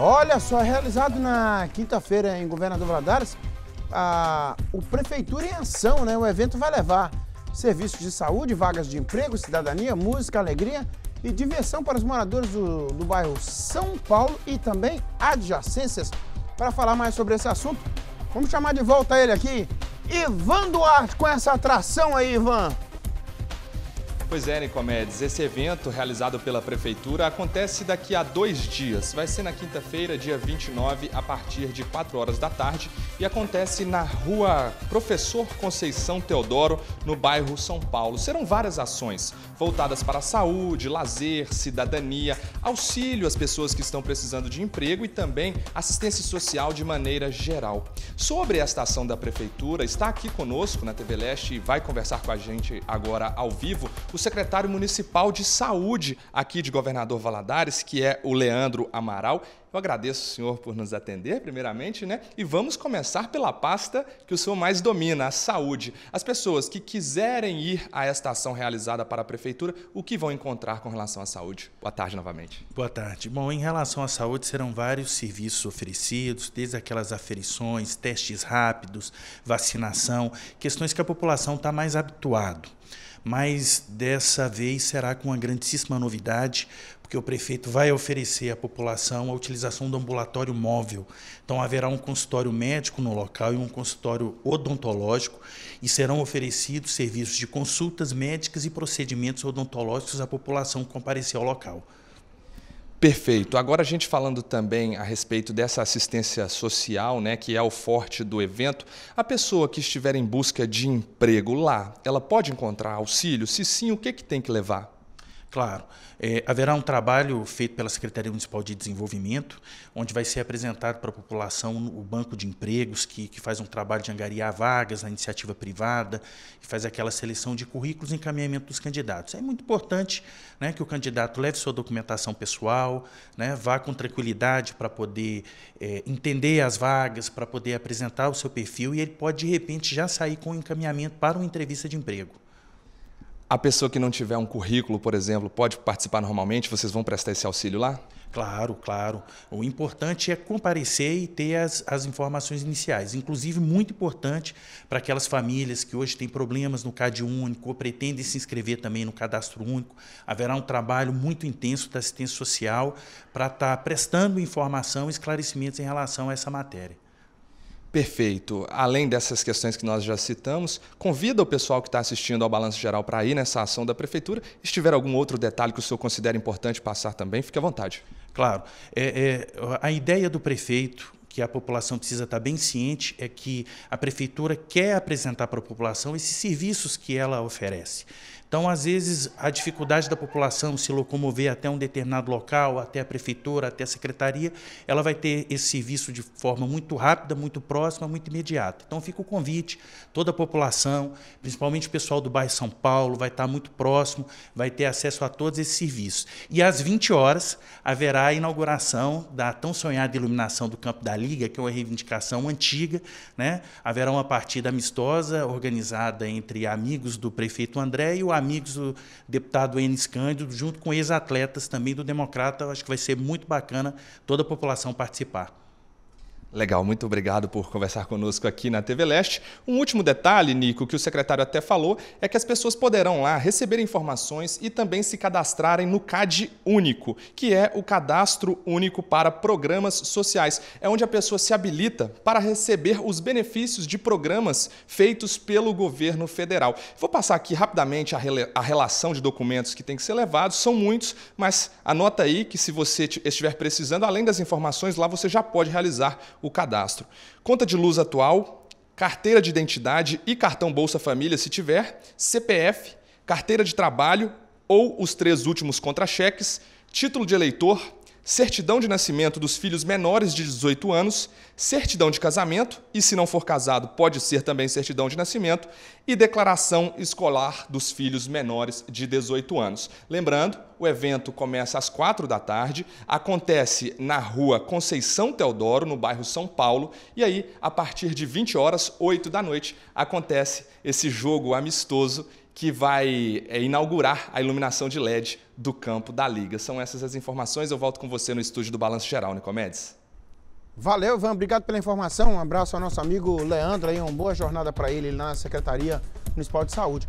Olha só, é realizado na quinta-feira em Governador Valadares, a, o Prefeitura em Ação, né? O evento vai levar serviços de saúde, vagas de emprego, cidadania, música, alegria e diversão para os moradores do, do bairro São Paulo e também adjacências. Para falar mais sobre esse assunto, vamos chamar de volta ele aqui, Ivan Duarte, com essa atração aí, Ivan. Pois é, Nicomedes, esse evento realizado pela Prefeitura acontece daqui a dois dias. Vai ser na quinta-feira, dia 29, a partir de 4 horas da tarde e acontece na rua Professor Conceição Teodoro, no bairro São Paulo. Serão várias ações voltadas para a saúde, lazer, cidadania, auxílio às pessoas que estão precisando de emprego e também assistência social de maneira geral. Sobre esta ação da Prefeitura, está aqui conosco na TV Leste e vai conversar com a gente agora ao vivo o o secretário municipal de saúde aqui de Governador Valadares, que é o Leandro Amaral. Eu agradeço o senhor por nos atender, primeiramente, né? E vamos começar pela pasta que o senhor mais domina, a saúde. As pessoas que quiserem ir a esta ação realizada para a prefeitura, o que vão encontrar com relação à saúde? Boa tarde novamente. Boa tarde. Bom, em relação à saúde, serão vários serviços oferecidos, desde aquelas aferições, testes rápidos, vacinação, questões que a população está mais habituado mas dessa vez será com uma grandíssima novidade, porque o prefeito vai oferecer à população a utilização do ambulatório móvel. Então haverá um consultório médico no local e um consultório odontológico e serão oferecidos serviços de consultas médicas e procedimentos odontológicos à população que comparecer ao local. Perfeito. Agora a gente falando também a respeito dessa assistência social, né, que é o forte do evento, a pessoa que estiver em busca de emprego lá, ela pode encontrar auxílio? Se sim, o que, que tem que levar? Claro, é, haverá um trabalho feito pela Secretaria Municipal de Desenvolvimento, onde vai ser apresentado para a população o banco de empregos, que, que faz um trabalho de angariar vagas na iniciativa privada, que faz aquela seleção de currículos e encaminhamento dos candidatos. É muito importante né, que o candidato leve sua documentação pessoal, né, vá com tranquilidade para poder é, entender as vagas, para poder apresentar o seu perfil, e ele pode, de repente, já sair com o encaminhamento para uma entrevista de emprego. A pessoa que não tiver um currículo, por exemplo, pode participar normalmente? Vocês vão prestar esse auxílio lá? Claro, claro. O importante é comparecer e ter as, as informações iniciais. Inclusive, muito importante para aquelas famílias que hoje têm problemas no CAD único ou pretendem se inscrever também no cadastro único. Haverá um trabalho muito intenso da assistência social para estar tá prestando informação e esclarecimentos em relação a essa matéria. Perfeito. Além dessas questões que nós já citamos, convida o pessoal que está assistindo ao Balanço Geral para ir nessa ação da Prefeitura. Se tiver algum outro detalhe que o senhor considera importante passar também, fique à vontade. Claro. É, é, a ideia do prefeito, que a população precisa estar tá bem ciente é que a prefeitura quer apresentar para a população esses serviços que ela oferece. Então, às vezes, a dificuldade da população se locomover até um determinado local, até a prefeitura, até a secretaria, ela vai ter esse serviço de forma muito rápida, muito próxima, muito imediata. Então, fica o convite, toda a população, principalmente o pessoal do bairro São Paulo, vai estar muito próximo, vai ter acesso a todos esses serviços. E às 20 horas haverá a inauguração da tão sonhada iluminação do Campo da Liga, que é uma reivindicação antiga. Né? Haverá uma partida amistosa organizada entre amigos do prefeito André e o amigos do deputado Enes Cândido, junto com ex-atletas também do Democrata. Acho que vai ser muito bacana toda a população participar. Legal, muito obrigado por conversar conosco aqui na TV Leste. Um último detalhe, Nico, que o secretário até falou, é que as pessoas poderão lá receber informações e também se cadastrarem no CAD Único, que é o Cadastro Único para Programas Sociais. É onde a pessoa se habilita para receber os benefícios de programas feitos pelo governo federal. Vou passar aqui rapidamente a, a relação de documentos que tem que ser levados, são muitos, mas anota aí que se você estiver precisando, além das informações, lá você já pode realizar o cadastro. Conta de luz atual, carteira de identidade e cartão Bolsa Família, se tiver, CPF, carteira de trabalho ou os três últimos contra-cheques, título de eleitor, certidão de nascimento dos filhos menores de 18 anos, certidão de casamento, e se não for casado, pode ser também certidão de nascimento, e declaração escolar dos filhos menores de 18 anos. Lembrando, o evento começa às 4 da tarde, acontece na rua Conceição Teodoro, no bairro São Paulo, e aí, a partir de 20 horas, 8 da noite, acontece esse jogo amistoso que vai é, inaugurar a iluminação de LED do campo da Liga. São essas as informações. Eu volto com você no estúdio do Balanço Geral, Nicomedes. Valeu, Van. Obrigado pela informação. Um abraço ao nosso amigo Leandro aí. Uma boa jornada para ele na Secretaria Municipal de Saúde.